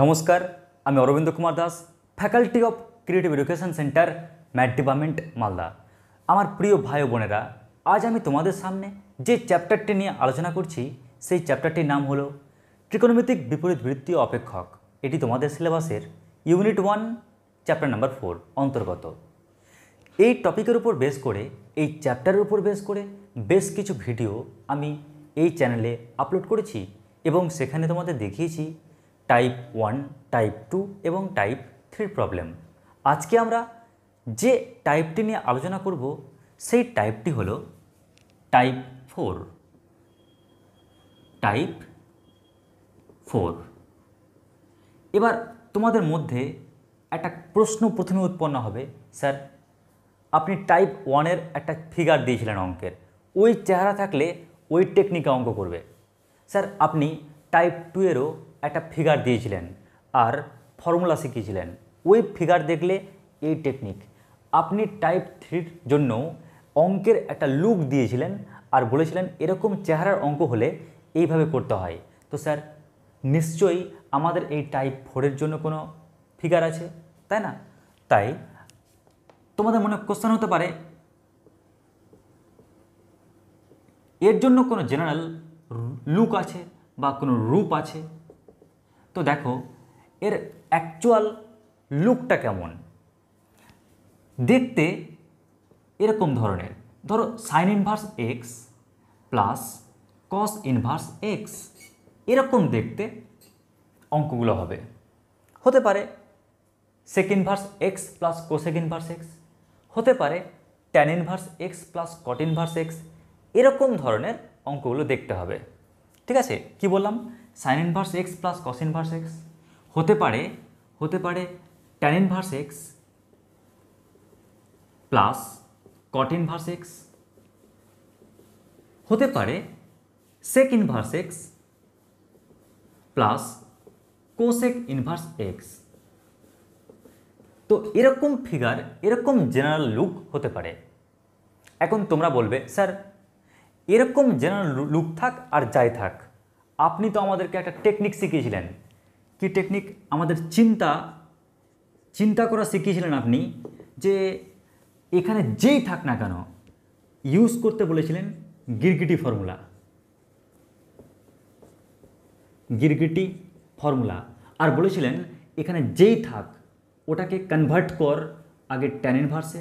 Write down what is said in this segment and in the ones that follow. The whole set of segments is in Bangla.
নমস্কার আমি Arabinda Kumar Das faculty of creative education centre math department Malda আমার প্রিয় ভাই বোনেরা আজ আমি তোমাদের সামনে যে চ্যাপ্টারটি নিয়ে আলোচনা করছি সেই চ্যাপ্টারটির নাম হলো ত্রিকোণমিতিক বিপরীত বৃত্তি অপেক্ষক এটি তোমাদের সিলেবাসের unit one chapter number four অন্তর্গত এই টপিকের উপর বেস করে এই চ্যাপ্টারের উপর বেস করে বেশ কিছু ভিডিও আমি এই চ্যানেলে আপলোড করেছি এবং সেখানে তোমাদের দেখিয়েছি টাইপ ওয়ান টাইপ টু এবং টাইপ থ্রির প্রবলেম আজকে আমরা যে টাইপটি নিয়ে আলোচনা করব সেই টাইপটি হল টাইপ ফোর টাইপ ফোর এবার তোমাদের মধ্যে একটা প্রশ্ন প্রথমে উৎপন্ন হবে স্যার আপনি টাইপ ওয়ানের একটা ফিগার দিয়েছিলেন অঙ্কের ওই চেহারা থাকলে ওই টেকনিকে অঙ্ক করবে স্যার আপনি টাইপ টু এরও একটা ফিগার দিয়েছিলেন আর ফর্মুলা শিখিয়েছিলেন ওই ফিগার দেখলে এই টেকনিক আপনি টাইপ থ্রির জন্য অঙ্কের একটা লুক দিয়েছিলেন আর বলেছিলেন এরকম চেহারার অঙ্ক হলে এইভাবে করতে হয় তো স্যার নিশ্চয়ই আমাদের এই টাইপ ফোরের জন্য কোনো ফিগার আছে তাই না তাই তোমাদের মনে কোশ্চেন হতে পারে এর জন্য কোনো জেনারেল লুক আছে বা কোনো রূপ আছে তো দেখো এর অ্যাকচুয়াল লুকটা কেমন দেখতে এরকম ধরনের ধরো sine inverse x plus cos inverse x এরকম দেখতে অঙ্কগুলো হবে হতে পারে sec inverse x plus cosec inverse x হতে পারে tan inverse x plus cot inverse x এরকম ধরনের অঙ্কগুলো দেখতে হবে ঠিক আছে কি বললাম sine inverse x plus cos inverse x হতে পারে হতে পারে tan inverse x plus cot inverse x হতে পারে sec inverse x plus cosec inverse x তো এরকম ফিগার এরকম জেনারেল লুক হতে পারে এখন তোমরা বলবে স্যার এরকম জেনারেল লুক থাক আর যাই থাক আপনি তো আমাদেরকে একটা টেকনিক শিখিয়েছিলেন কি টেকনিক আমাদের চিন্তা চিন্তা করা শিখিয়েছিলেন আপনি যে এখানে যেই থাক না কেন ইউজ করতে বলেছিলেন গিরগিটি ফর্মুলা গিরগিটি ফর্মুলা আর বলেছিলেন এখানে যেই থাক ওটাকে কনভার্ট কর আগে ট্যান ইনভার্সে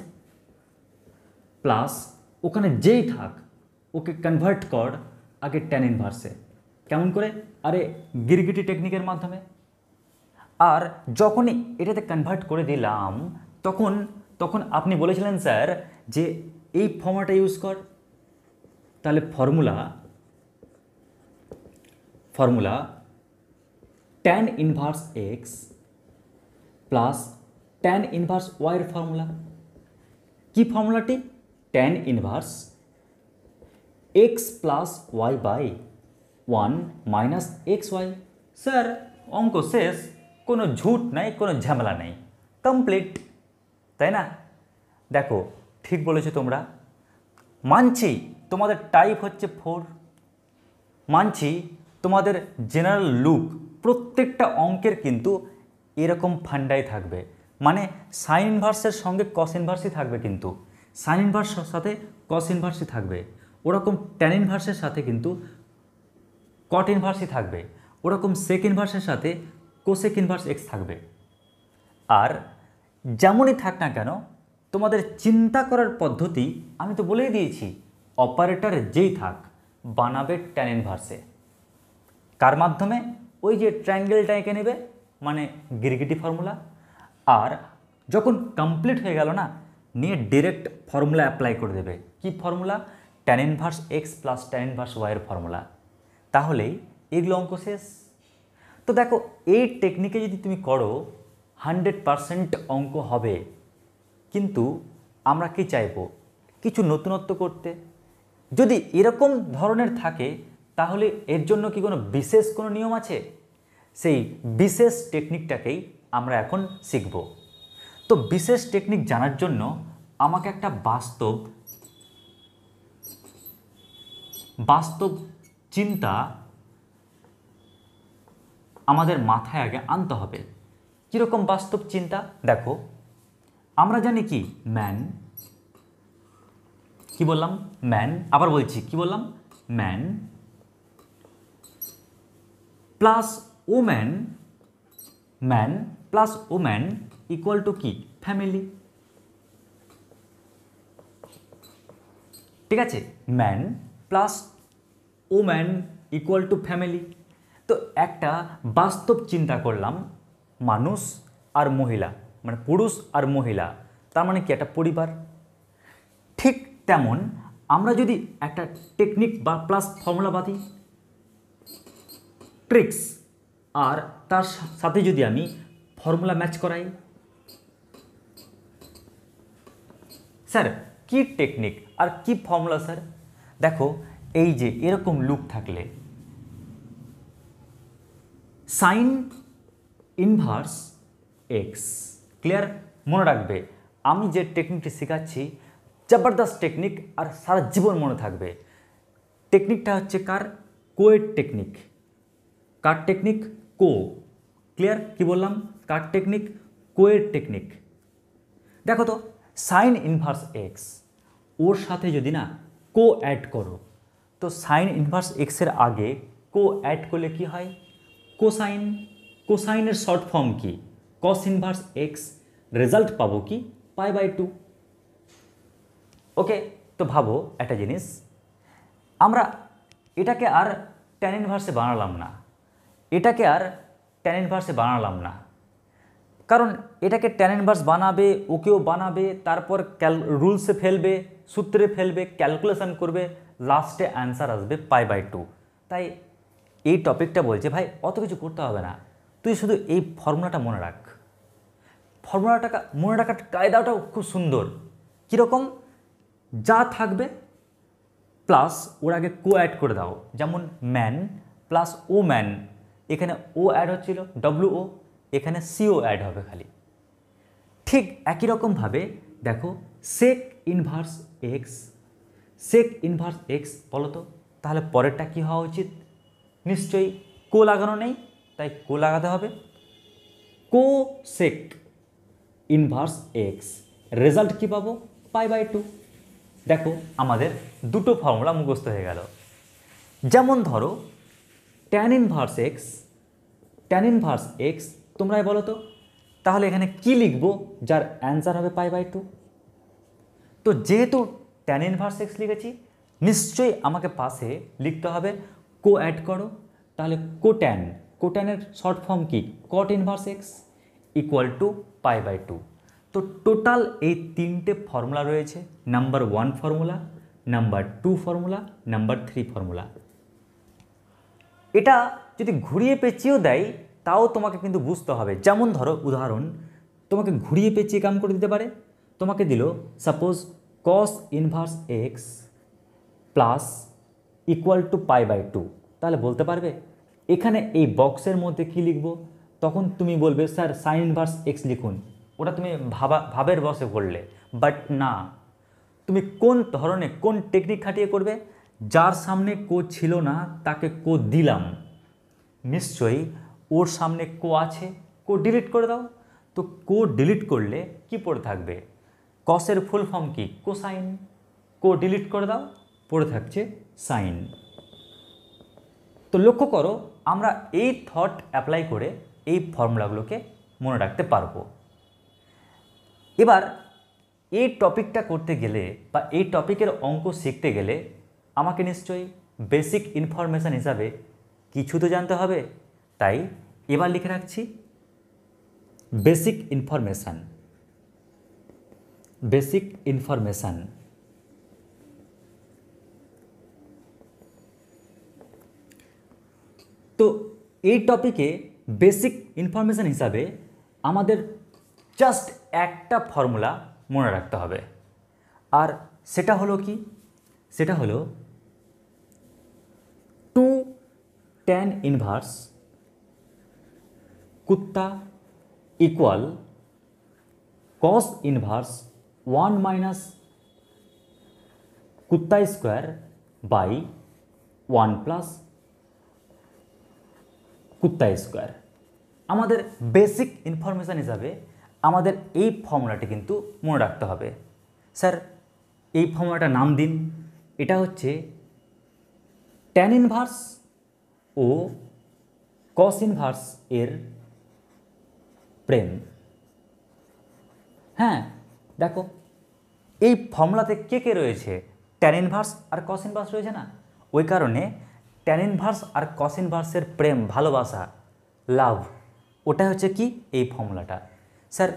প্লাস ওখানে যেই থাক ওকে কনভার্ট কর আগে ট্যান ইনভার্সে কেমন করে আরে গিরগিটি টেকনিকের মাধ্যমে আর যখন এটাতে কনভার্ট করে দিলাম তখন তখন আপনি বলেছিলেন স্যার যে এই ফর্মুলাটা ইউজ কর তাহলে formula formula tan inverse x plus tan inverse ওয়াইয়ের ফর্মুলা কি ফর্মুলাটি tan inverse x plus y by one minus x y sir অঙ্ক শেষ কোনো ঝুট নাই কোনো ঝামেলা নেই কমপ্লিট তাই না দেখো ঠিক বলেছো তোমরা মানছি তোমাদের টাইপ হচ্ছে ফোর মানছি তোমাদের জেনারেল লুক প্রত্যেকটা অঙ্কের কিন্তু এরকম ফান্ডাই থাকবে মানে সাইন ইনভার্সের সঙ্গে কস ইনভার্সই থাকবে কিন্তু সাইন ইনভার্সের সাথে কস ইনভার্সই থাকবে ওরকম ট্যান ইনভার্সের সাথে কিন্তু কট ইনভার্সই থাকবে ওরকম সেক ইনভার্সের সাথে কোসেক ইনভার্স এক্স থাকবে আর যেমনই থাক না কেন তোমাদের চিন্তা করার পদ্ধতি আমি তো বলেই দিয়েছি অপারেটর যেই থাক বানাবে ট্যান ইনভার্সে কার মাধ্যমে ওই যে ট্রায়াঙ্গেলটা এঁকে নেবে মানে গিরগিটি ফর্মুলা আর যখন কমপ্লিট হয়ে গেল না নিয়ে ডিরেক্ট ফর্মুলা অ্যাপ্লাই করে দেবে কি formula tan inverse x plus tan inverse ওয়াইয়ের ফর্মুলা তাহলেই এগুলো অঙ্ক শেষ তো দেখো এই টেকনিকে যদি তুমি করো হান্ড্রেড পারসেন্ট অঙ্ক হবে কিন্তু আমরা কি চাইব কিছু নতুনত্ব করতে যদি এরকম ধরনের থাকে তাহলে এর জন্য কি কোনো বিশেষ কোনো নিয়ম আছে সেই বিশেষ টেকনিকটাকেই আমরা এখন শিখব তো বিশেষ টেকনিক জানার জন্য আমাকে একটা বাস্তব বাস্তব চিন্তা আমাদের মাথায় আগে আনতে হবে কীরকম বাস্তব চিন্তা দেখো আমরা জানি কি ম্যান কি বললাম ম্যান আবার বলছি কি বললাম man plus woman man plus woman equal to কি ফ্যামিলি ঠিক আছে man plus woman equal to family তো একটা বাস্তব চিন্তা করলাম মানুষ আর মহিলা মানে পুরুষ আর মহিলা তার মানে কি একটা পরিবার ঠিক তেমন আমরা যদি একটা টেকনিক বা প্লাস ফর্মুলা বাঁধি ট্রিক্স আর তার সাথে যদি আমি ফর্মুলা ম্যাচ করাই স্যার কি টেকনিক আর কি ফর্মুলা স্যার দেখো এই যে এরকম লুক থাকলে সাইন ইনভার্স এক্স ক্লিয়ার মনে রাখবে আমি যে টেকনিকটি শেখাচ্ছি জবরদস্ত টেকনিক আর সারা জীবন মনে থাকবে টেকনিকটা হচ্ছে car quiet technique car technique co clear কি বললাম কার টেকনিক কোয়েট টেকনিক দেখো তো সাইন ইনভার্স এক্স ওর সাথে যদি না কো অ্যাড করো তো সাইন ইনভার্স এক্সের আগে কো অ্যাড করলে কি হয় কোসাইন কোসাইনের শর্ট ফর্ম কি কস ইনভার্স এক্স রেজাল্ট পাবো কি পাই বাই টু ওকে তো ভাবো একটা জিনিস আমরা এটাকে আর ট্যান ইনভার্সে বানালাম না এটাকে আর ট্যান ইনভার্সে বানালাম না কারণ এটাকে ট্যান ইনভার্স বানাবে ওকেও বানাবে তারপর ক্যাল রুলসে ফেলবে সূত্রে ফেলবে ক্যালকুলেশান করবে লাস্টে অ্যান্সার আসবে পাই বাই টু তাই এই টপিকটা বলছে ভাই অত কিছু করতে হবে না তুই শুধু এই ফর্মুলাটা মনে রাখ ফর্মুলাটা মনে রাখার কায়দাটাও খুব সুন্দর কীরকম যা থাকবে প্লাস ওর আগে কো অ্যাড করে দাও যেমন ম্যান প্লাস ও ম্যান এখানে ও অ্যাড হচ্ছিল ডব্লু ও এখানে সিও অ্যাড হবে খালি ঠিক একই রকমভাবে দেখো sec inverse x sec inverse x বলো তো তাহলে পরেরটা কী হওয়া উচিত নিশ্চয়ই কো লাগানো নেই তাই কো লাগাতে হবে co sec inverse x result কী পাবো পাই বাই টু দেখো আমাদের দুটো ফর্মুলা মুখস্থ হয়ে গেল যেমন ধরো tan inverse x tan inverse x তোমরাই বলো তো তাহলে এখানে কি লিখবো যার অ্যান্সার হবে পাই বাই টু তো যেহেতু ট্যান ইনভার্স এক্স লিখেছি নিশ্চয়ই আমাকে পাশে লিখতে হবে কো অ্যাড করো তাহলে কোট্যান কোট্যানের শর্ট ফর্ম কি cot inverse x equal to pi by two তো টোটাল এই তিনটে ফর্মুলা রয়েছে number one formula number two formula number three formula এটা যদি ঘুরিয়ে পেঁচিয়েও দেয় তাও তোমাকে কিন্তু বুঝতে হবে যেমন ধরো উদাহরণ তোমাকে ঘুরিয়ে পেঁচিয়ে কাম করে দিতে পারে তোমাকে দিল suppose cos inverse x plus equal to pi by two তাহলে বলতে পারবে এখানে এই বক্সের মধ্যে কি লিখব তখন তুমি বলবে স্যার সাইন ইনভার্স এক্স লিখুন ওটা তুমি ভাবা ভাবের বসে করলে বাট না তুমি কোন ধরনের কোন টেকনিক খাটিয়ে করবে যার সামনে কো ছিল না তাকে কো দিলাম নিশ্চয়ই ওর সামনে কো আছে কো ডিলিট করে দাও তো কো ডিলিট করলে কি পড়ে থাকবে কসের ফুল ফর্ম কি কোসাইন কো ডিলিট করে দাও পড়ে থাকছে সাইন তো লক্ষ্য করো আমরা এই থট অ্যাপ্লাই করে এই ফর্মুলাগুলোকে মনে রাখতে পারবো এবার এই টপিকটা করতে গেলে বা এই টপিকের অঙ্ক শিখতে গেলে আমাকে নিশ্চয়ই বেসিক ইনফরমেশান হিসাবে কিছু তো জানতে হবে তাই এবার লিখে রাখছি বেসিক ইনফরমেশান বেসিক ইনফরমেশান তো এই টপিকে বেসিক ইনফরমেশান হিসাবে আমাদের জাস্ট একটা ফর্মুলা মনে রাখতে হবে আর সেটা হলো কি সেটা হলো টু ট্যান ইনভার্স কুত্তা equal cos inverse one minus কুত্তা স্কোয়ার বাই ওয়ান প্লাস কুত্তা স্কোয়ার আমাদের বেসিক ইনফরমেশান হিসাবে আমাদের এই ফর্মুলাটি কিন্তু মনে রাখতে হবে স্যার এই ফর্মুলাটার নাম দিন এটা হচ্ছে ট্যান ইনভার্স ও কস ইনভার্স এর প্রেম হ্যাঁ দেখো এই ফর্মুলাতে কে কে রয়েছে ট্যান ইনভার্স আর কস ইনভার্স রয়েছে না ওই কারণে ট্যান ইনভার্স আর কস ইনভার্সের প্রেম ভালোবাসা লাভ ওটা হচ্ছে কি এই ফর্মুলাটা স্যার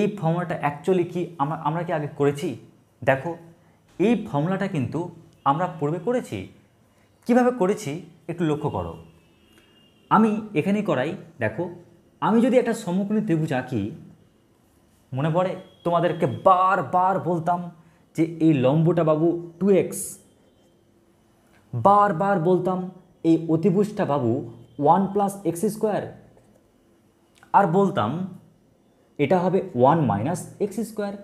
এই ফর্মুলাটা অ্যাকচুয়ালি কি আমরা আমরা কি আগে করেছি দেখো এই ফর্মুলাটা কিন্তু আমরা পূর্বে করেছি কিভাবে করেছি একটু লক্ষ্য করো আমি এখানে করাই দেখো আমি যদি একটা সমকোণী ত্রিভুজ আঁকি মনে পড়ে তোমাদেরকে বারবার বলতাম যে এই লম্বটা বাবু টু এক্স বারবার বলতাম এই অতিভুজটা বাবু ওয়ান প্লাস এক্স স্কোয়ার আর বলতাম এটা হবে ওয়ান মাইনাস এক্স স্কোয়ার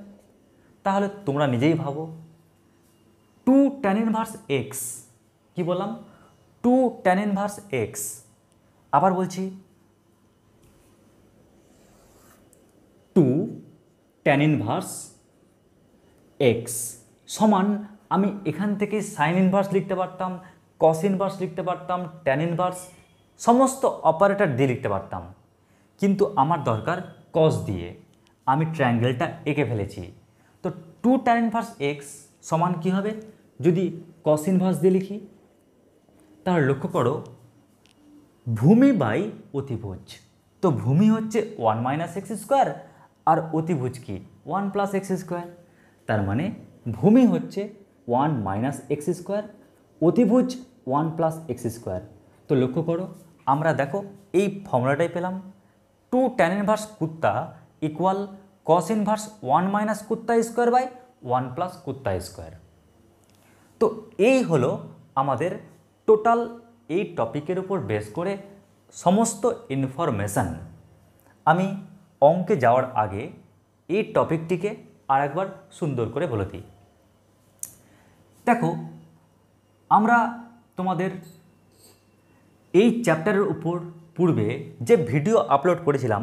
তাহলে তোমরা নিজেই ভাবো টু এন ইনভার্স এক্স কী বললাম টু এন ইনভার্স এক্স আবার বলছি ট্যান ইনভার্স এক্স সমান আমি এখান থেকে সাইন ইনভার্স লিখতে পারতাম কস ইনভার্স লিখতে পারতাম ট্যান ইনভার্স সমস্ত অপারেটর দিয়ে লিখতে পারতাম কিন্তু আমার দরকার কস দিয়ে আমি ট্রায়াঙ্গেলটা এঁকে ফেলেছি তো টু ট্যান ইনভার্স এক্স সমান কি হবে যদি কস ইনভার্স দিয়ে লিখি তার লক্ষ্য করো ভূমি বাই অতিভুজ তো ভূমি হচ্ছে ওয়ান মাইনাস এক্স স্কোয়ার আর অতিভুজ কি ওয়ান প্লাস এক্স স্কোয়ার তার মানে ভূমি হচ্ছে ওয়ান মাইনাস এক্স স্কোয়ার অতিভুজ ওয়ান প্লাস এক্স স্কোয়ার তো লক্ষ্য করো আমরা দেখো এই ফর্মুলাটাই পেলাম টু ট্যান ইনভার্স কুত্তা equal cos inverse one minus কুত্তা স্কোয়ার বাই ওয়ান প্লাস কুত্তা স্কোয়ার তো এই হলো আমাদের টোটাল এই টপিকের উপর বেস করে সমস্ত ইনফরমেশান আমি অঙ্কে যাওয়ার আগে এই টপিকটিকে আর একবার সুন্দর করে বলে দিই দেখো আমরা তোমাদের এই চ্যাপ্টারের উপর পূর্বে যে ভিডিও আপলোড করেছিলাম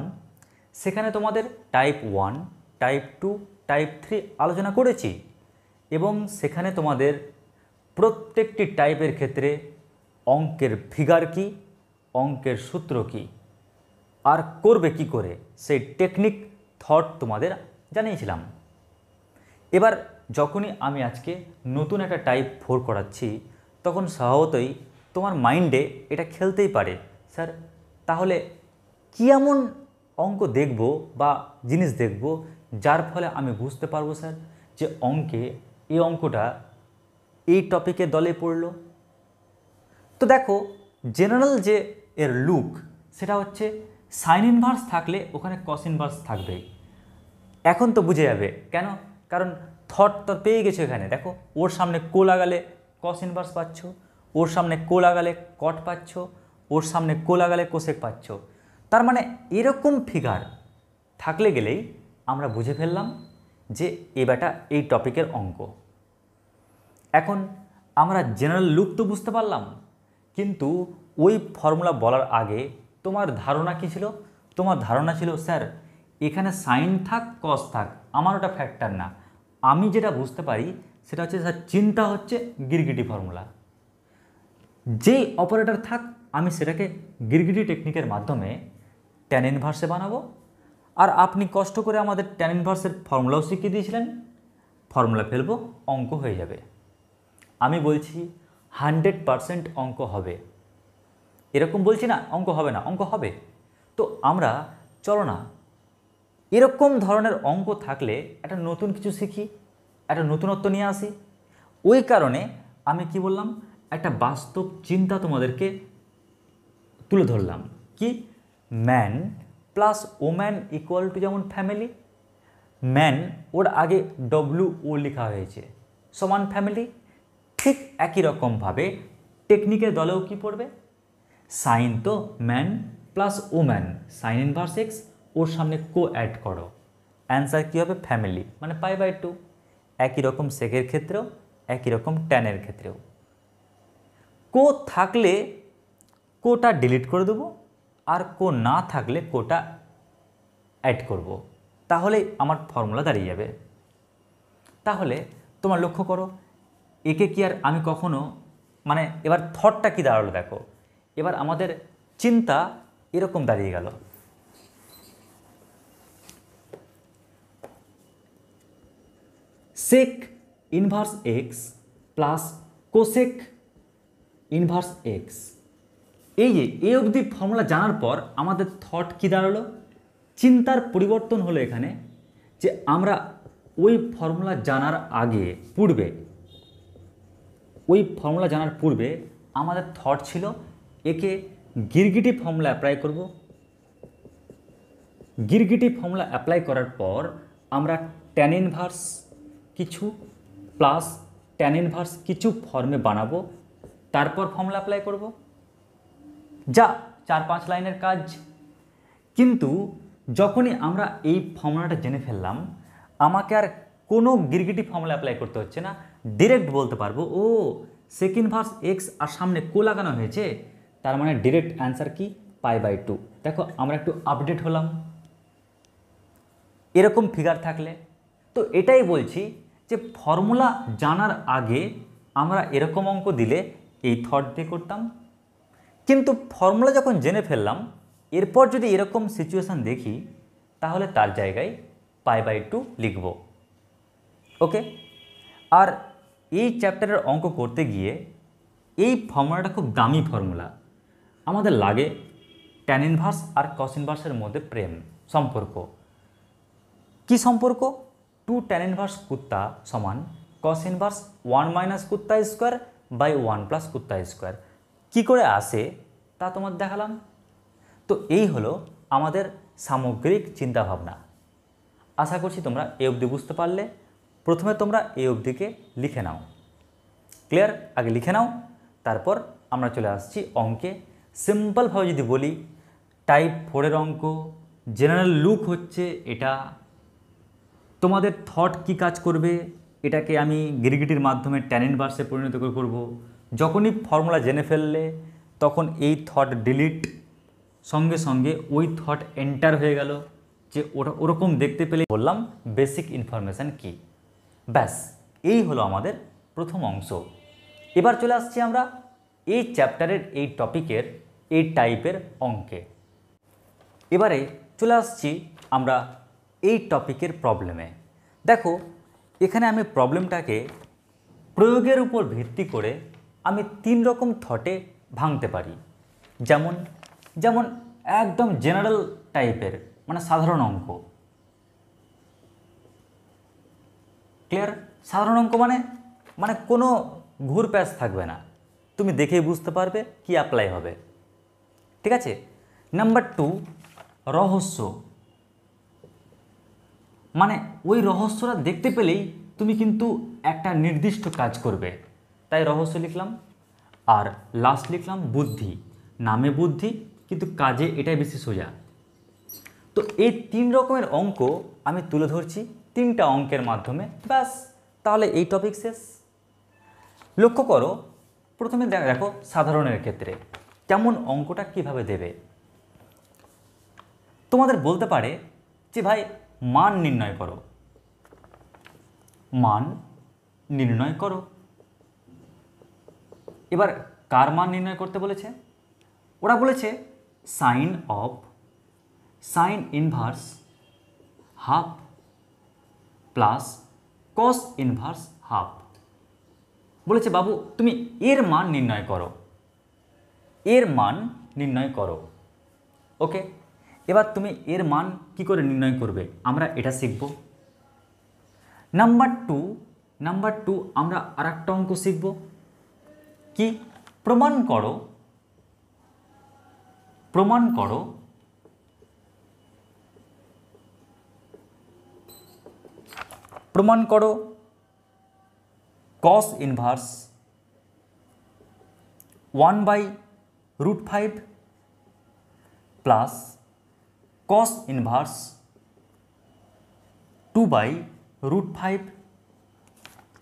সেখানে তোমাদের type one type two type three আলোচনা করেছি এবং সেখানে তোমাদের প্রত্যেকটি টাইপের ক্ষেত্রে অঙ্কের ফিগার কি অঙ্কের সূত্র কী আর করবে কি করে সেই টেকনিক থট তোমাদের জানিয়েছিলাম এবার যখনই আমি আজকে নতুন একটা টাইপ ফোর করাচ্ছি তখন স্বভাবতই তোমার মাইন্ডে এটা খেলতেই পারে স্যার তাহলে কী এমন অঙ্ক দেখব বা জিনিস দেখব যার ফলে আমি বুঝতে পারবো স্যার যে অঙ্কে এই অঙ্কটা এই টপিকের দলে পড়ল তো দেখো জেনারেল যে এর লুক সেটা হচ্ছে সাইন ইনভার্স থাকলে ওখানে কস ইনভার্স থাকবেই এখন তো বুঝে যাবে কেন কারণ থট তো পেয়ে গেছে এখানে দেখো ওর সামনে কো লাগালে কস ইনভার্স পাচ্ছ ওর সামনে কো লাগালে কট পাচ্ছ ওর সামনে কো লাগালে কোসেক পাচ্ছ তার মানে এরকম ফিগার থাকলে গেলেই আমরা বুঝে ফেললাম যে এ ব্যাটা এই টপিকের অঙ্ক এখন আমরা জেনারেল লুক তো বুঝতে পারলাম কিন্তু ওই ফর্মুলা বলার আগে তোমার ধারণা কি ছিল তোমার ধারণা ছিল স্যার এখানে সাইন থাক কস থাক আমার ওটা ফ্যাক্টর না আমি যেটা বুঝতে পারি সেটা হচ্ছে স্যার চিন্তা হচ্ছে গিরগিটি ফর্মুলা যেই অপারেটর থাক আমি সেটাকে গিরগিটি টেকনিকের মাধ্যমে ট্যান ইনভার্সে বানাবো আর আপনি কষ্ট করে আমাদের ট্যান ইনভার্সের ফর্মুলাও শিখিয়ে দিয়েছিলেন ফর্মুলা ফেলবো অঙ্ক হয়ে যাবে আমি বলছি হান্ড্রেড পারসেন্ট অঙ্ক হবে এরকম বলছি না অঙ্ক হবে না অঙ্ক হবে তো আমরা চলো না এরকম ধরনের অঙ্ক থাকলে একটা নতুন কিছু শিখি একটা নতুনত্ব নিয়ে আসি ওই কারণে আমি কি বললাম একটা বাস্তব চিন্তা তোমাদেরকে তুলে ধরলাম কি man plus woman equal to যেমন ফ্যামিলি ম্যান ওর আগে ডব্লু ও লেখা হয়েছে সমান ফ্যামিলি ঠিক একই রকমভাবে টেকনিকের দলেও কি পড়বে সাইন তো man plus woman sine inverse x ওর সামনে কো অ্যাড করো অ্যান্সার কী হবে ফ্যামিলি মানে পাই বাই টু একই রকম সেকের ক্ষেত্রেও একই রকম ট্যানের ক্ষেত্রেও কো থাকলে কোটা ডিলিট করে দেবো আর কো না থাকলে কোটা অ্যাড করব। তাহলে আমার ফর্মুলা দাঁড়িয়ে যাবে তাহলে তোমার লক্ষ্য করো একে কি আর আমি কখনো মানে এবার থটটা কি দাঁড়ালো দেখো এবার আমাদের চিন্তা এরকম দাঁড়িয়ে গেল sec inverse x plus cosec inverse x এই যে এ অবধি ফর্মুলা জানার পর আমাদের থট কী দাঁড়ালো চিন্তার পরিবর্তন হলো এখানে যে আমরা ওই ফর্মুলা জানার আগে পূর্বে ওই ফর্মুলা জানার পূর্বে আমাদের থট ছিল একে গিরগিটি ফর্মুলা অ্যাপ্লাই করব গিরগিটি ফর্মুলা অ্যাপ্লাই করার পর আমরা ট্যান ইনভার্স কিছু প্লাস ট্যান ইনভার্স কিছু ফর্মে বানাবো তারপর ফর্মুলা অ্যাপ্লাই করব যা চার পাঁচ লাইনের কাজ কিন্তু যখনই আমরা এই ফর্মুলাটা জেনে ফেললাম আমাকে আর কোনো গিরগিটি ফর্মুলা অ্যাপ্লাই করতে হচ্ছে না ডিরেক্ট বলতে পারবো ও সেকেন্ড ভার্স এক্স আর সামনে কো লাগানো হয়েছে তার মানে ডিরেক্ট অ্যান্সার কি পাই বাই টু দেখো আমরা একটু আপডেট হলাম এরকম ফিগার থাকলে তো এটাই বলছি যে ফর্মুলা জানার আগে আমরা এরকম অঙ্ক দিলে এই থট দিয়ে করতাম কিন্তু ফর্মুলা যখন জেনে ফেললাম এরপর যদি এরকম সিচুয়েশান দেখি তাহলে তার জায়গায় পাই বাই টু লিখব ওকে আর এই চ্যাপ্টারের অঙ্ক করতে গিয়ে এই ফর্মুলাটা খুব দামি ফর্মুলা আমাদের লাগে ট্যান ইনভার্স আর কস ইনভার্সের মধ্যে প্রেম সম্পর্ক কি সম্পর্ক টু ট্যান ইনভার্স কুত্তা সমান কস ইনভার্স ওয়ান মাইনাস কুত্তা স্কোয়ার বাই ওয়ান প্লাস কুত্তা স্কোয়ার কী করে আসে তা তোমার দেখালাম তো এই হলো আমাদের সামগ্রিক চিন্তাভাবনা আশা করছি তোমরা এ অবধি বুঝতে পারলে প্রথমে তোমরা এ অবধিকে লিখে নাও ক্লিয়ার আগে লিখে নাও তারপর আমরা চলে আসছি অঙ্কে সিম্পলভাবে যদি বলি টাইপ ফোরের অঙ্ক জেনারেল লুক হচ্ছে এটা তোমাদের থট কি কাজ করবে এটাকে আমি গিরিগিটির মাধ্যমে ট্যানিন বার্সে পরিণত করে করবো যখনই ফর্মুলা জেনে ফেললে তখন এই থট ডিলিট সঙ্গে সঙ্গে ওই থট এন্টার হয়ে গেল যে ওটা ওরকম দেখতে পেলে বললাম বেসিক ইনফরমেশান কি ব্যাস এই হলো আমাদের প্রথম অংশ এবার চলে আসছি আমরা এই চ্যাপ্টারের এই টপিকের এই টাইপের অঙ্কে এবারে চলে আসছি আমরা এই টপিকের প্রবলেমে দেখো এখানে আমি প্রবলেমটাকে প্রয়োগের উপর ভিত্তি করে আমি তিন রকম থটে ভাঙতে পারি যেমন যেমন একদম জেনারেল টাইপের মানে সাধারণ অঙ্ক ক্লিয়ার সাধারণ অঙ্ক মানে মানে কোনো ঘুর প্যাচ থাকবে না তুমি দেখেই বুঝতে পারবে কি অ্যাপ্লাই হবে ঠিক আছে নাম্বার টু রহস্য মানে ওই রহস্যটা দেখতে পেলেই তুমি কিন্তু একটা নির্দিষ্ট কাজ করবে তাই রহস্য লিখলাম আর লাস্ট লিখলাম বুদ্ধি নামে বুদ্ধি কিন্তু কাজে এটাই বেশি সোজা তো এই তিন রকমের অঙ্ক আমি তুলে ধরছি তিনটা অঙ্কের মাধ্যমে ব্যাস তাহলে এই টপিক শেষ লক্ষ্য করো প্রথমে দেখো সাধারণের ক্ষেত্রে কেমন অঙ্কটা কিভাবে দেবে তোমাদের বলতে পারে যে ভাই মান নির্ণয় করো মান নির্ণয় করো এবার কার মান নির্ণয় করতে বলেছে ওরা বলেছে sine of sine inverse half plus cos inverse half বলেছে বাবু তুমি এর মান নির্ণয় করো এর মান নির্ণয় করো ওকে এবার তুমি এর মান কি করে নির্ণয় করবে আমরা এটা শিখব নাম্বার টু নাম্বার টু আমরা আর একটা অঙ্ক শিখব কি প্রমাণ করো প্রমাণ করো প্রমাণ করো cos inverse one by root five plus cos inverse two by root five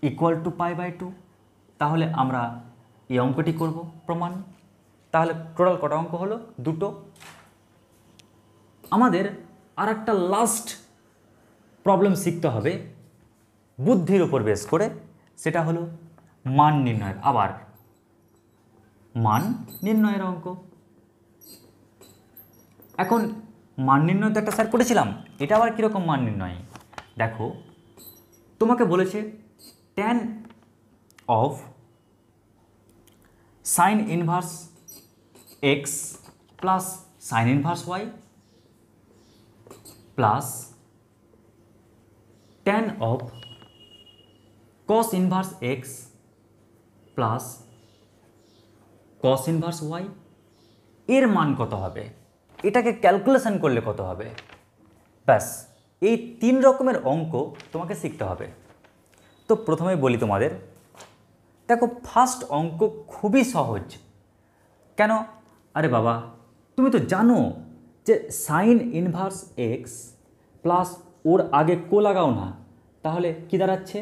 equal to pi by two তাহলে আমরা এই অঙ্কটি করব প্রমাণ তাহলে টোটাল কটা অঙ্ক হলো দুটো আমাদের আর একটা লাস্ট প্রবলেম শিখতে হবে বুদ্ধির ওপর বেশ করে সেটা হলো মান নির্ণয় আবার মান নির্ণয়ের অঙ্ক এখন মান নির্ণয় তো একটা স্যার করেছিলাম এটা আবার কীরকম মান নির্ণয় দেখো তোমাকে বলেছে tan of sine inverse x plus sine inverse y plus tan of cos inverse x plus cos inverse y এর মান কত হবে এটাকে ক্যালকুলেশন করলে কত হবে ব্যাস এই তিন রকমের অঙ্ক তোমাকে শিখতে হবে তো প্রথমে বলি তোমাদের দেখো ফার্স্ট অঙ্ক খুবই সহজ কেন আরে বাবা তুমি তো জানো যে সাইন ইনভার্স এক্স প্লাস ওর আগে কো লাগাও না তাহলে কী দাঁড়াচ্ছে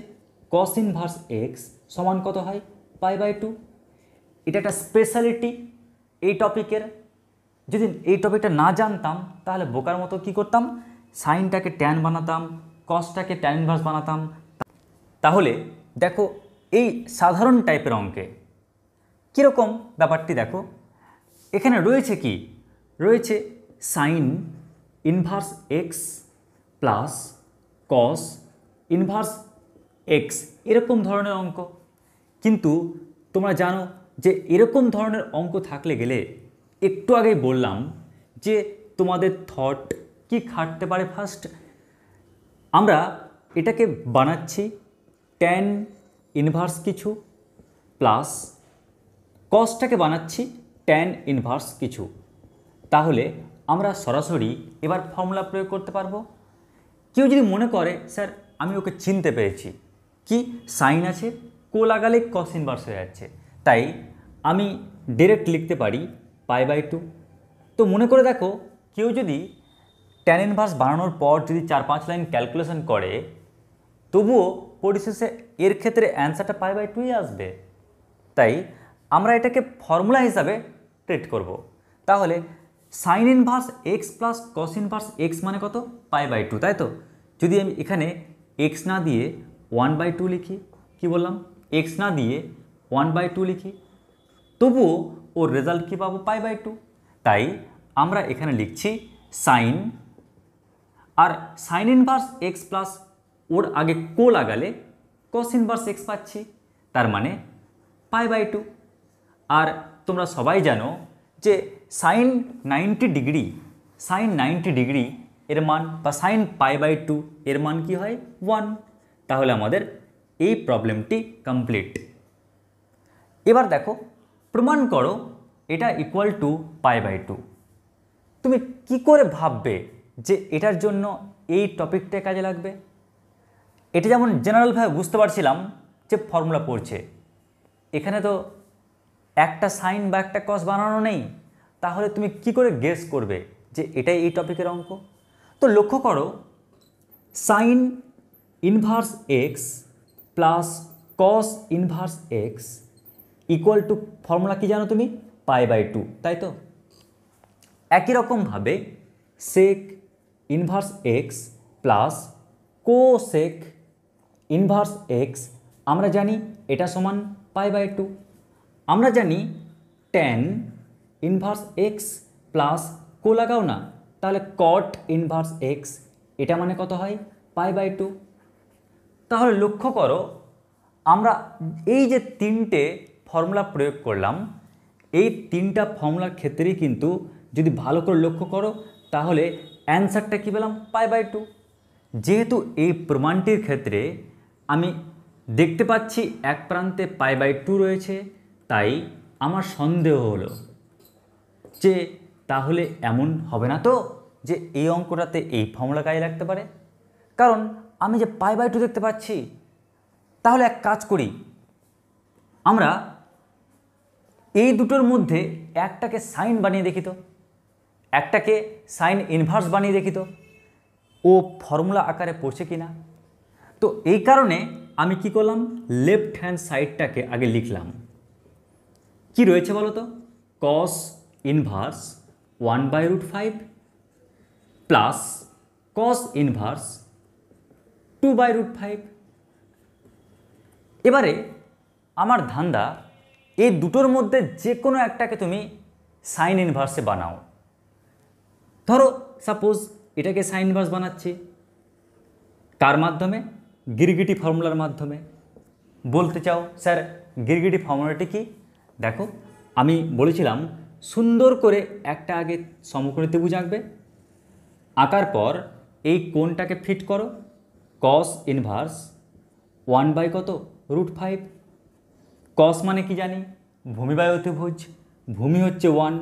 কস ইনভার্স এক্স সমান কত হয় পাই বাই টু এটা একটা স্পেশালিটি এই টপিকের যদি এই টপিকটা না জানতাম তাহলে বোকার মতো কি করতাম সাইনটাকে ট্যান বানাতাম কসটাকে ট্যান ইনভার্স বানাতাম তাহলে দেখো এই সাধারণ টাইপের অঙ্কে কীরকম ব্যাপারটি দেখো এখানে রয়েছে কি রয়েছে sine inverse x plus cos inverse x এরকম ধরনের অঙ্ক কিন্তু তোমরা জানো যে এরকম ধরনের অঙ্ক থাকলে গেলে একটু আগেই বললাম যে তোমাদের থট কি খাটতে পারে ফার্স্ট আমরা এটাকে বানাচ্ছি ট্যান ইনভার্স কিছু প্লাস কসটাকে বানাচ্ছি ট্যান ইনভার্স কিছু তাহলে আমরা সরাসরি এবার ফর্মুলা প্রয়োগ করতে পারবো কেউ যদি মনে করে স্যার আমি ওকে চিনতে পেরেছি কি সাইন আছে কো লাগালে কস ইনভার্স হয়ে যাচ্ছে তাই আমি ডিরেক্ট লিখতে পারি পাই বাই টু তো মনে করে দেখো কেউ যদি ট্যান ইনভার্স বানানোর পর যদি চার পাঁচ লাইন ক্যালকুলেশন করে তবুও পরিশেষে এর ক্ষেত্রে অ্যান্সারটা পাই বাই টুই আসবে তাই আমরা এটাকে ফর্মুলা হিসাবে ট্রিট করব। তাহলে sine inverse x plus cos inverse x মানে কত পাই বাই টু তাই তো যদি আমি এখানে এক্স না দিয়ে ওয়ান বাই টু লিখি কি বললাম এক্স না দিয়ে ওয়ান বাই টু লিখি তবুও ওর রেজাল্ট কী পাবো পাই বাই টু তাই আমরা এখানে লিখছি সাইন আর সাইন ইনভার্স এক্স প্লাস ওর আগে কো লাগালে কস ইনভার্স এক্স পাচ্ছি তার মানে পাই বাই টু আর তোমরা সবাই জানো যে sine ninety degree sine ninety degree এর মান বা সাইন পাই বাই টু এর মান কি হয় ওয়ান তাহলে আমাদের এই প্রবলেমটি কমপ্লিট এবার দেখো প্রমাণ করো এটা equal to pi by two তুমি কি করে ভাববে যে এটার জন্য এই টপিকটা কাজে লাগবে এটা যেমন জেনারেলভাবে বুঝতে পারছিলাম যে ফর্মুলা পড়ছে এখানে তো একটা সাইন বা একটা কস বানানো নেই তাহলে তুমি কি করে গেস করবে যে এটাই এই টপিকের অঙ্ক তো লক্ষ্য করো sine inverse x plus cos inverse x equal to formula কি জানো তুমি পাই বাই টু তাই তো একই রকমভাবে sec inverse x plus co cosec inverse x আমরা জানি এটা সমান পাই বাই টু আমরা জানি tan inverse x plus co লাগাও না তাহলে কট ইনভার্স এক্স এটা মানে কত হয় পাই বাই টু তাহলে লক্ষ্য করো আমরা এই যে তিনটে ফর্মুলা প্রয়োগ করলাম এই তিনটা ফর্মুলার ক্ষেত্রেই কিন্তু যদি ভালো করে লক্ষ্য করো তাহলে অ্যান্সারটা কী পেলাম পাই বাই টু যেহেতু এই প্রমাণটির ক্ষেত্রে আমি দেখতে পাচ্ছি এক প্রান্তে পাই বাই টু রয়েছে তাই আমার সন্দেহ হলো যে তাহলে এমন হবে না তো যে এই অঙ্কটাতে এই ফর্মুলা কাজে লাগতে পারে কারণ আমি যে পাই বাই টু দেখতে পাচ্ছি তাহলে এক কাজ করি আমরা এই দুটোর মধ্যে একটাকে সাইন বানিয়ে দেখিত একটাকে সাইন ইনভার্স বানিয়ে দেখিত ও ফর্মুলা আকারে পড়ছে কি না তো এই কারণে আমি কি করলাম লেফট হ্যান্ড সাইডটাকে আগে লিখলাম কি রয়েছে বলো তো cos inverse one by root five plus cos inverse two by root five এবারে আমার ধান্দা এই দুটোর মধ্যে যে কোনো একটাকে তুমি সাইন ইনভার্সে বানাও ধরো সাপোজ এটাকে সাইন ইনভার্স বানাচ্ছি কার মাধ্যমে গিরগিটি ফর্মুলার মাধ্যমে বলতে চাও স্যার গিরগিটি ফর্মুলাটি কি দেখো আমি বলেছিলাম সুন্দর করে একটা আগে সমকোণী ত্রিভুজ আঁকবে আঁকার পর এই কোনটাকে ফিট করো কস ইনভার্স ওয়ান বাই কত রুট ফাইভ কস মানে কি জানি ভূমি বাই অতিভুজ ভূমি হচ্ছে ওয়ান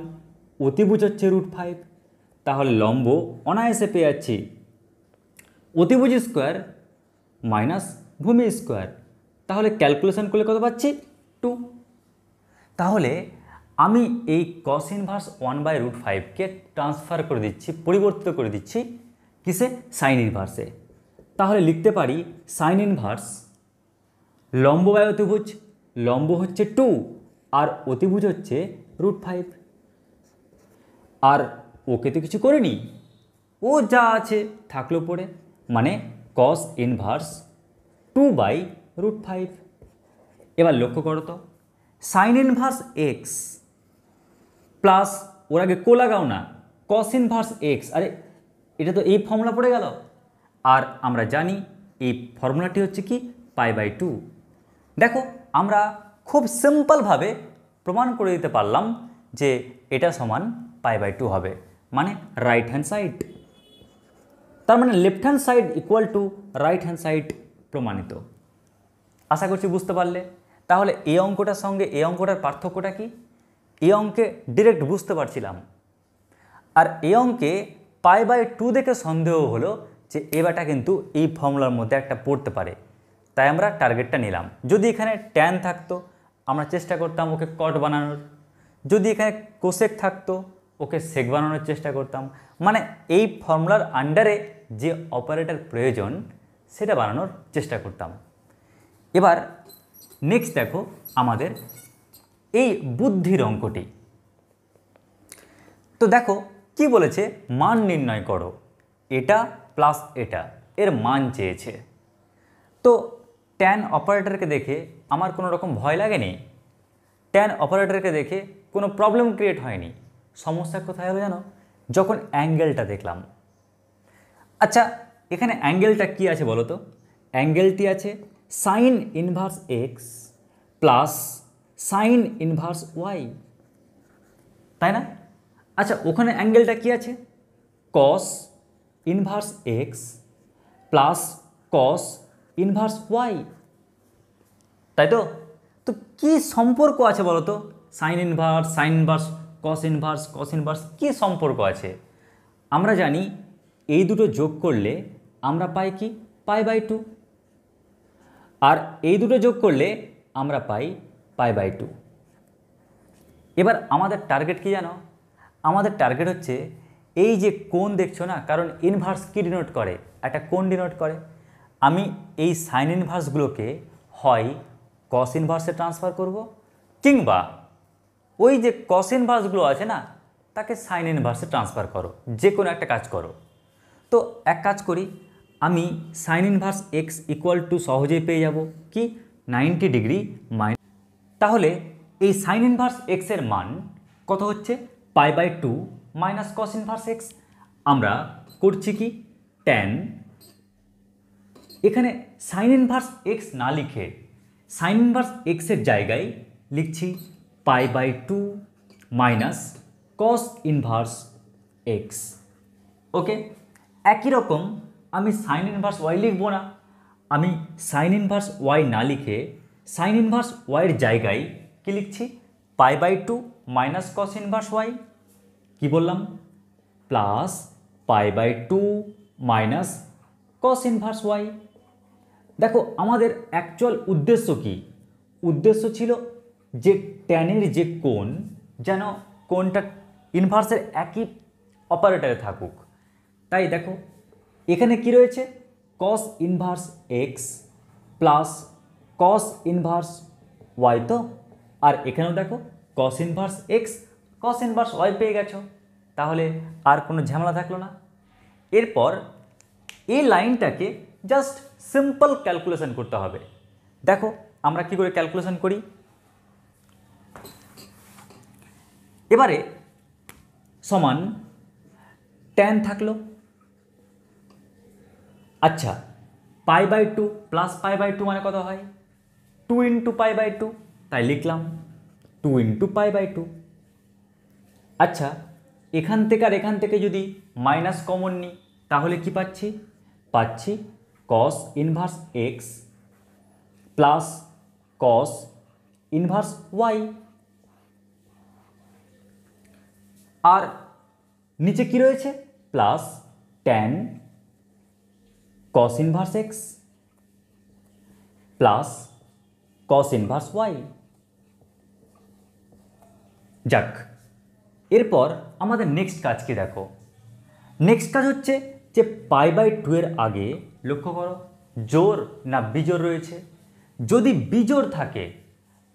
অতিভুজ হচ্ছে রুট ফাইভ তাহলে লম্ব অনায়াসে পেয়ে যাচ্ছি অতিভুজ স্কোয়ার মাইনাস ভূমি স্কোয়ার তাহলে ক্যালকুলেশন করলে কত পাচ্ছি টু তাহলে আমি এই cos inverse one by root ফাইভকে ট্রান্সফার করে দিচ্ছি পরিবর্তিত করে দিচ্ছি কিসে সাইন ইনভার্সে তাহলে লিখতে পারি সাইন ইনভার্স লম্ব বায়ু ত্রিভুজ লম্ব হচ্ছে টু আর অতিভুজ হচ্ছে রুট ফাইভ আর ওকে তো কিছু করিনি ও যা আছে থাকলো পড়ে মানে cos inverse two by root five এবার লক্ষ্য করো তো সাইন ইনভার্স এক্স প্লাস ওর আগে কো লাগাও না কস ইনভার্স এক্স আরে এটা তো এই ফর্মুলা পড়ে গেল আর আমরা জানি এই ফর্মুলাটি হচ্ছে কি পাই বাই টু দেখো আমরা খুব সিম্পলভাবে প্রমাণ করে দিতে পারলাম যে এটা সমান পাই বাই টু হবে মানে রাইট হ্যান্ড সাইড তার মানে left hand side equal to right hand side প্রমাণিত আশা করছি বুঝতে পারলে তাহলে এই অঙ্কটার সঙ্গে এ অঙ্কটার পার্থক্যটা কি এ অঙ্কে ডিরেক্ট বুঝতে পারছিলাম আর এ অঙ্কে পাই বাই টু দেখে সন্দেহ হলো যে এবারটা কিন্তু এই ফর্মুলার মধ্যে একটা পড়তে পারে তাই আমরা টার্গেটটা নিলাম যদি এখানে ট্যান থাকতো আমরা চেষ্টা করতাম ওকে কট বানানোর যদি এখানে কোসেক থাকতো ওকে সেক বানানোর চেষ্টা করতাম মানে এই ফর্মুলার আন্ডারে যে অপারেটার প্রয়োজন সেটা বানানোর চেষ্টা করতাম এবার নেক্সট দেখো আমাদের এই বুদ্ধির অঙ্কটি তো দেখো কি বলেছে মান নির্ণয় করো এটা প্লাস এটা এর মান চেয়েছে তো ট্যান অপারেটরকে দেখে আমার কোনো রকম ভয় লাগেনি ট্যান অপারেটরকে দেখে কোনো প্রবলেম ক্রিয়েট হয়নি সমস্যা কোথায় হলো জানো যখন অ্যাঙ্গেলটা দেখলাম আচ্ছা এখানে অ্যাঙ্গেলটা কি আছে বলো তো অ্যাঙ্গেলটি আছে sine inverse x plus sine inverse y তাই না আচ্ছা ওখানে অ্যাঙ্গেলটা কি আছে cos inverse x plus cos inverse y তাই তো তো কী সম্পর্ক আছে বলো তো sine inverse sine inverse cos inverse cos inverse কী সম্পর্ক আছে আমরা জানি এই দুটো যোগ করলে আমরা পাই কি পাই বাই টু আর এই দুটো যোগ করলে আমরা পাই পাই বাই টু এবার আমাদের টার্গেট কি জানো আমাদের টার্গেট হচ্ছে এই যে কোন দেখছো না কারণ ইনভার্স কী ডিনোট করে একটা কোন ডিনোট করে আমি এই সাইন ইনভার্সগুলোকে হয় কস ইনভার্সে ট্রান্সফার করব কিংবা ওই যে কস ইনভার্সগুলো আছে না তাকে সাইন ইনভার্সে ট্রান্সফার করো যে কোনো একটা কাজ করো তো এক কাজ করি আমি sine inverse x equal to সহজেই পেয়ে যাব কি নাইনটি ডিগ্রি মাইন তাহলে এই সাইন ইনভার্স এক্সের মান কত হচ্ছে pi by two minus cos inverse x আমরা করছি কি ট্যান এখানে সাইন ইনভার্স এক্স না লিখে সাইন ইনভার্স এক্সের জায়গায় লিখছি pi by two minus cos inverse x okay একই রকম আমি সাইন ইনভার্স ওয়াই লিখব না আমি সাইন ইনভার্স ওয়াই না লিখে সাইন ইনভার্স ওয়াইয়ের জায়গায় কি লিখছি pi by two minus cos inverse y কী বললাম plus pi by two minus cos inverse y দেখো আমাদের অ্যাকচুয়াল উদ্দেশ্য কি উদ্দেশ্য ছিল যে ট্যানের যে কোন যেন কোনটা ইনভার্সের একই অপারেটারে থাকুক তাই দেখো এখানে কি রয়েছে cos inverse x plus cos inverse y তো আর এখানেও দেখো cos inverse x cos inverse y পেয়ে গেছো তাহলে আর কোনো ঝামেলা থাকলো না এরপর এই লাইনটাকে জাস্ট সিম্পল ক্যালকুলেশান করতে হবে দেখো আমরা কি করে ক্যালকুলেশান করি এবারে সমান ট্যান থাকলো আচ্ছা pi by two plus pi by two মানে কত হয় two into pi by two তাই লিখলাম two into pi by two আচ্ছা এখান থেকে আর এখান থেকে যদি মাইনাস কমন নিই তাহলে কি পাচ্ছি পাচ্ছি cos⁻¹x + cos⁻¹y আর নিচে কি রয়েছে + tan cos⁻¹x + cos⁻¹y যাক এরপর আমাদের नेक्स्ट কাজ কি দেখো नेक्स्ट কাজ হচ্ছে যে পাই বাই টু এর আগে লক্ষ্য করো জোর না বিজোর রয়েছে যদি বিজোর থাকে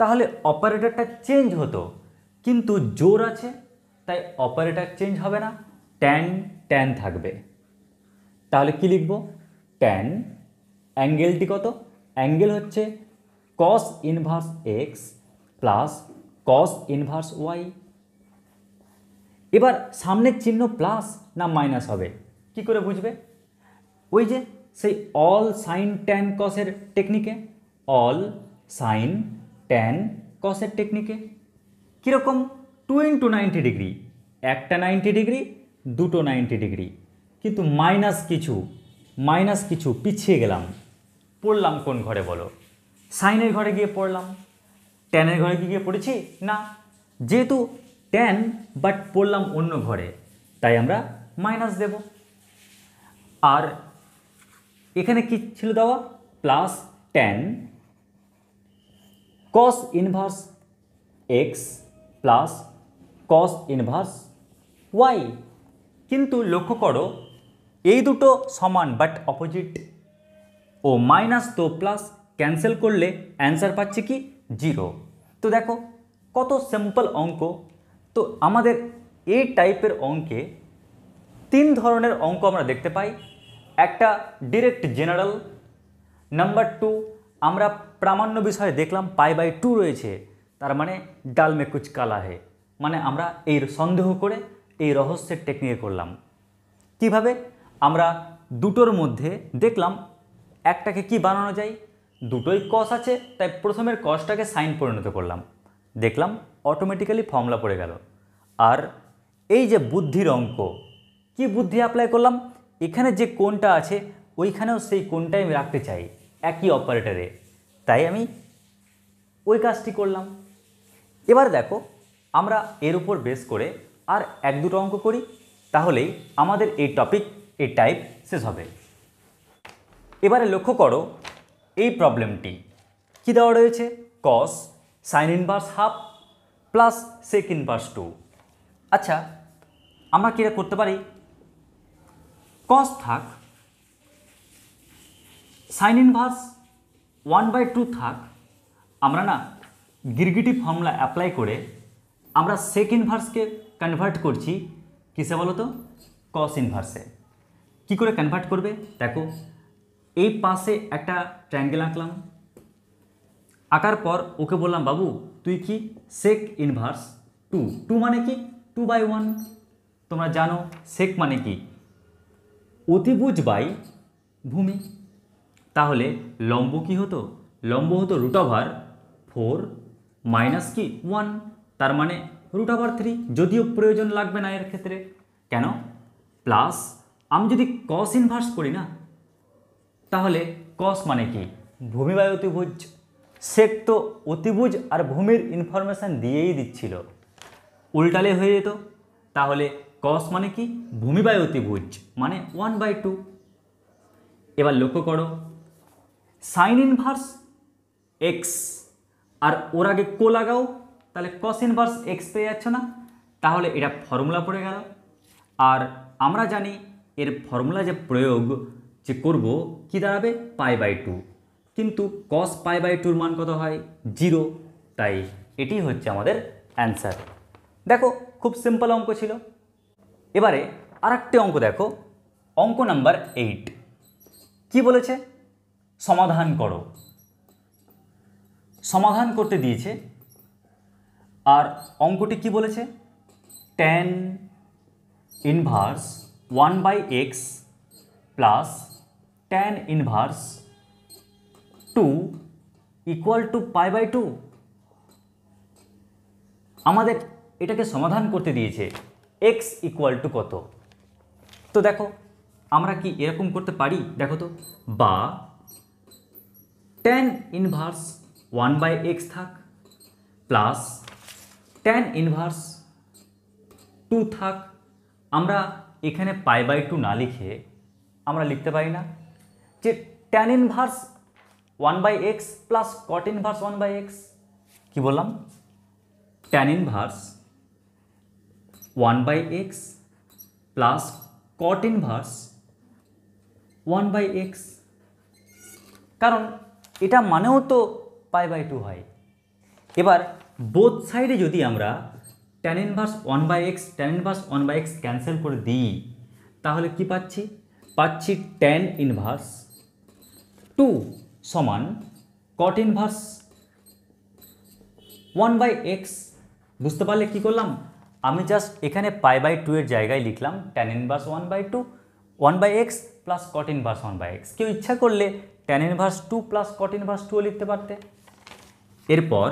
তাহলে অপারেটরটা চেঞ্জ হতো কিন্তু জোর আছে তাই অপারেটর চেঞ্জ হবে না ট্যান ট্যান থাকবে তাহলে কি লিখব ট্যান অ্যাঙ্গেলটি কত অ্যাঙ্গেল হচ্ছে cos inverse x plus cos inverse y এবার সামনের চিহ্ন প্লাস না মাইনাস হবে কি করে বুঝবে ওই যে সেই অল সাইন ট্যান কসের টেকনিকে অল সাইন ট্যান কসের টেকনিকে কীরকম টু ইন্টু নাইনটি ডিগ্রি একটা নাইনটি ডিগ্রি দুটো নাইনটি ডিগ্রি কিন্তু মাইনাস কিছু মাইনাস কিছু পিছিয়ে গেলাম পড়লাম কোন ঘরে বলো সাইনের ঘরে গিয়ে পড়লাম ট্যানের ঘরে গিয়ে পড়েছি না যেহেতু ট্যান বাট পড়লাম অন্য ঘরে তাই আমরা মাইনাস দেবো আর এখানে কি ছিল দেওয়া plus tan cos inverse x plus cos inverse y কিন্তু লক্ষ্য করো এই দুটো সমান বাট অপোজিট ও মাইনাস তো প্লাস ক্যান্সেল করলে অ্যান্সার পাচ্ছে কি জিরো তো দেখো কত সিম্পল অঙ্ক তো আমাদের এই টাইপের অঙ্কে তিন ধরনের অঙ্ক আমরা দেখতে পাই একটা ডিরেক্ট জেনারেল নাম্বার টু আমরা প্রামাণ্য বিষয়ে দেখলাম পাই বাই টু রয়েছে তার মানে ডাল মে কুচ কালা হে মানে আমরা এই সন্দেহ করে এই রহস্যের টেকনিকে করলাম কিভাবে আমরা দুটোর মধ্যে দেখলাম একটাকে কি বানানো যায় দুটোই কস আছে তাই প্রথমের কসটাকে সাইন পরিণত করলাম দেখলাম অটোমেটিক্যালি ফর্মুলা পড়ে গেল আর এই যে বুদ্ধির অঙ্ক কি বুদ্ধি অ্যাপ্লাই করলাম এখানে যে কোনটা আছে ওইখানেও সেই কোনটাই আমি রাখতে চাই একই অপারেটারে তাই আমি ওই কাজটি করলাম এবার দেখো আমরা এর উপর বেস করে আর এক দুটো অঙ্ক করি তাহলেই আমাদের এই টপিক এই টাইপ শেষ হবে এবারে লক্ষ্য করো এই প্রবলেমটি কী দেওয়া রয়েছে cos sine inverse half plus sec inverse two আচ্ছা আমরা কী করতে পারি কস থাক sine inverse one by two থাক আমরা না গিরগিটি ফর্মুলা অ্যাপ্লাই করে আমরা সেক ইনভার্সকে কনভার্ট করছি কিসে বলো তো কস ইনভার্সে কি করে কনভার্ট করবে দেখো এই পাশে একটা ট্রায়াঙ্গেল আঁকলাম আঁকার পর ওকে বললাম বাবু তুই কি সেক ইনভার্স টু টু মানে কি টু বাই ওয়ান তোমরা জানো সেক মানে কি অতিভুজ বাই ভূমি তাহলে লম্ব কি হতো লম্ব হতো রুট ওভার ফোর মাইনাস কি ওয়ান তার মানে রুট ওভার থ্রি যদিও প্রয়োজন লাগবে না এর ক্ষেত্রে কেন প্লাস আমি যদি কস ইনভার্স করি না তাহলে কস মানে কি ভূমি বাই অতিভুজ সেট তো অতিভুজ আর ভূমির ইনফরমেশান দিয়েই দিচ্ছিল উল্টালে হয়ে যেত তাহলে কস মানে কি ভূমি বাই অতিভুজ মানে ওয়ান বাই টু এবার লক্ষ্য করো সাইন ইনভার্স এক্স আর ওর আগে কো লাগাও তাহলে কস ইনভার্স এক্স পেয়ে যাচ্ছ না তাহলে এটা ফর্মুলা পড়ে গেল আর আমরা জানি এর ফর্মুলা যে প্রয়োগ যে করব কি দাঁড়াবে পাই বাই টু কিন্তু কস পাই বাই টুর মান কত হয় জিরো তাই এটি হচ্ছে আমাদের অ্যান্সার দেখো খুব সিম্পল অঙ্ক ছিল এবারে আর অঙ্ক দেখো অঙ্ক নাম্বার এইট কি বলেছে সমাধান করো সমাধান করতে দিয়েছে আর অঙ্কটি কি বলেছে tan inverse one by x plus tan inverse two equal to pi by two আমাদের এটাকে সমাধান করতে দিয়েছে এক্স ইকুয়াল টু কত তো দেখো আমরা কি এরকম করতে পারি দেখো তো বা tan inverse one by x থাক প্লাস ট্যান ইনভার্স টু থাক আমরা এখানে পাই বাই টু না লিখে আমরা লিখতে পারি না যে tan inverse one by x plus cot inverse one by x কী বললাম tan inverse one by x plus cot inverse one by x কারণ এটা মানেও তো পাই বাই টু হয় এবার বোথ সাইডে যদি আমরা tan inverse one by x tan inverse one by x cancel করে দিই তাহলে কি পাচ্ছি পাচ্ছি ট্যান ইনভার্স টু সমান cot inverse one by x বুঝতে পারলে কী করলাম আমি জাস্ট এখানে পাই বাই টু এর জায়গায় লিখলাম tan inverse one by two one by x plus cot inverse one by x কেউ ইচ্ছা করলে tan inverse two plus cot inverse টুও লিখতে পারতে এরপর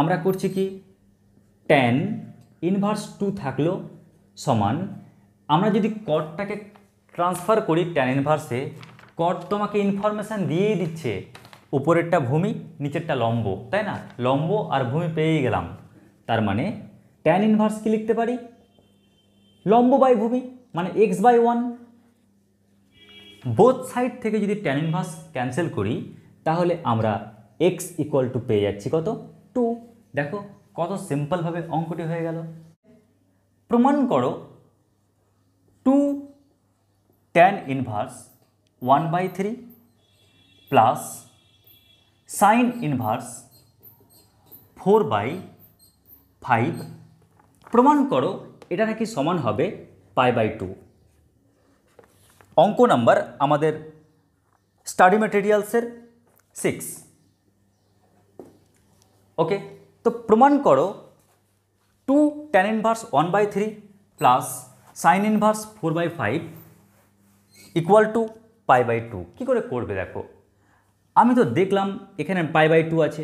আমরা করছি কি ট্যান ইনভার্স টু থাকলো সমান আমরা যদি কটটাকে ট্রান্সফার করি ট্যান ইনভার্সে কট তোমাকে ইনফরমেশান দিয়েই দিচ্ছে উপরেরটা ভূমি নিচেরটা লম্ব তাই না লম্ব আর ভূমি পেয়েই গেলাম তার মানে ট্যান ইনভার্স কি লিখতে পারি লম্ব বাই ভূমি মানে x by one both side থেকে যদি ট্যান ইনভার্স ক্যান্সেল করি তাহলে আমরা এক্স ইকুয়াল টু পেয়ে যাচ্ছি কত টু দেখো কত সিম্পলভাবে অঙ্কটি হয়ে গেল প্রমাণ করো two tan inverse one by three plus sine inverse four by five প্রমাণ করো এটা নাকি সমান হবে পাই বাই টু অঙ্ক নাম্বার আমাদের স্টাডি ম্যাটেরিয়ালসের সিক্স ওকে তো প্রমাণ করো two tan inverse one by three plus sine inverse four by five equal to pi by two কী করে করবে দেখো আমি তো দেখলাম এখানে পাই বাই টু আছে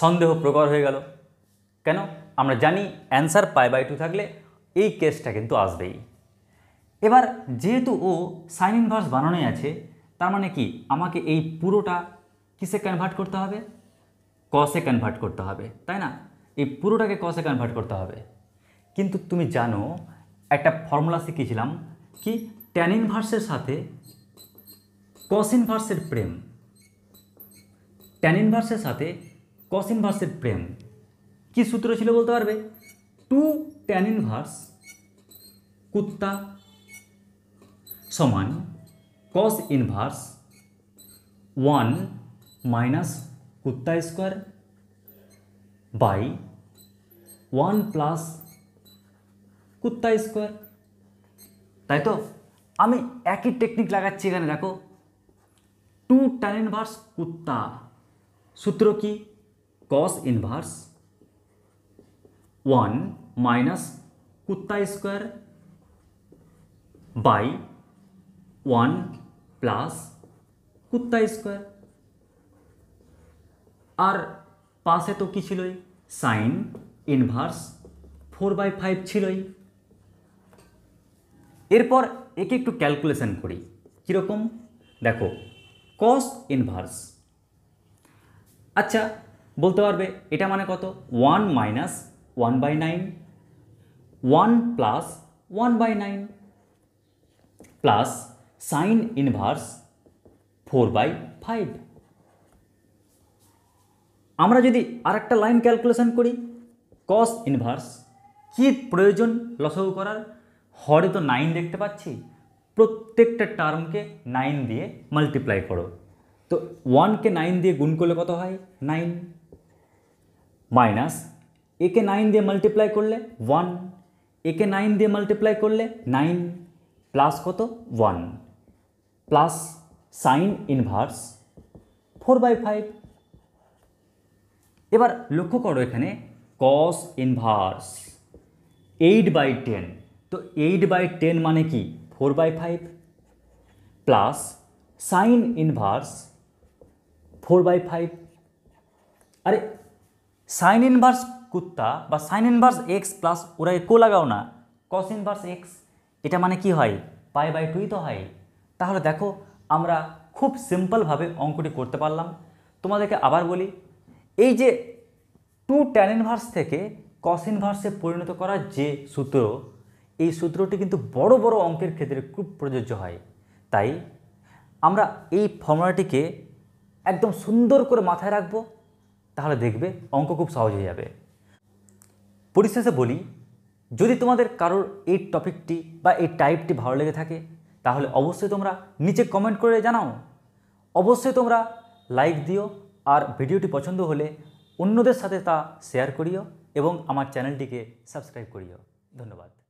সন্দেহ প্রকর হয়ে গেল কেন আমরা জানি অ্যান্সার পাই বাই টু থাকলে এই কেসটা কিন্তু আসবেই এবার যেহেতু ও সাইন ইনভার্স বানানো আছে তার মানে কি আমাকে এই পুরোটা কিসে কনভার্ট করতে হবে কসে কনভার্ট করতে হবে তাই না এই পুরোটাকে কসে কনভার্ট করতে হবে কিন্তু তুমি জানো একটা ফর্মুলা শিখেছিলাম কি ট্যান ইনভার্সের সাথে কস ইনভার্সের প্রেম ট্যান ইনভার্সের সাথে কস ইনভার্সের প্রেম कि सूत्र छो बोलते टू टैन इन भार्स कूत्ता समान cos inverse one minus कूत्ता स्कोर बन प्लस कूत्ता स्कोर तैतो हमें एक ही टेक्निक लगा देखो टू टैन इन भार्स कूत्ता सूत्र की cos inverse one minus কুত্তা স্কোয়ার বাই ওয়ান প্লাস কুত্তা স্কোয়ার আর পাশে তো কী ছিলই sine inverse four by five ছিলই এরপর একে একটু ক্যালকুলেশন করি কীরকম দেখো কস ইনভার্স আচ্ছা বলতে পারবে এটা মানে কত one minus one by nine one plus one by nine plus sine inverse four by five আমরা যদি আরেকটা লাইন ক্যালকুলেশন করি কস ইনভার্স কি প্রয়োজন লসগু করার হরে তো নাইন দেখতে পাচ্ছি প্রত্যেকটা টার্মকে নাইন দিয়ে মাল্টিপ্লাই করো তো ওয়ানকে নাইন দিয়ে গুণ করলে কত হয় নাইন মাইনাস একে নাইন দিয়ে মাল্টিপ্লাই করলে ওয়ান একে নাইন দিয়ে মাল্টিপ্লাই করলে নাইন প্লাস কত one plus sine inverse four by five এবার লক্ষ্য করো এখানে cos inverse eight by ten তো এইট বাই টেন মানে কি four by five plus sine inverse four by five আরে সাইন ইনভার্স কুত্তা বা সাইন ইনভার্স এক্স প্লাস ওরা কো লাগাও না কস ইনভার্স এক্স এটা মানে কি হয় পাই বাই টুই তো হয় তাহলে দেখো আমরা খুব সিম্পলভাবে অঙ্কটি করতে পারলাম তোমাদেরকে আবার বলি এই যে টু ট্যান ইনভার্স থেকে কস ইনভার্সে পরিণত করার যে সূত্র এই সূত্রটি কিন্তু বড় বড় অঙ্কের ক্ষেত্রে খুব প্রযোজ্য হয় তাই আমরা এই ফর্মুলাটিকে একদম সুন্দর করে মাথায় রাখবো তাহলে দেখবে অঙ্ক খুব সহজ হয়ে যাবে পরিশেষে বলি যদি তোমাদের কারোর এই টপিকটি বা এই টাইপটি ভালো লেগে থাকে তাহলে অবশ্যই তোমরা নিচে কমেন্ট করে জানাও অবশ্যই তোমরা লাইক দিও আর ভিডিওটি পছন্দ হলে অন্যদের সাথে তা শেয়ার করিও এবং আমার চ্যানেলটিকে সাবস্ক্রাইব করিও ধন্যবাদ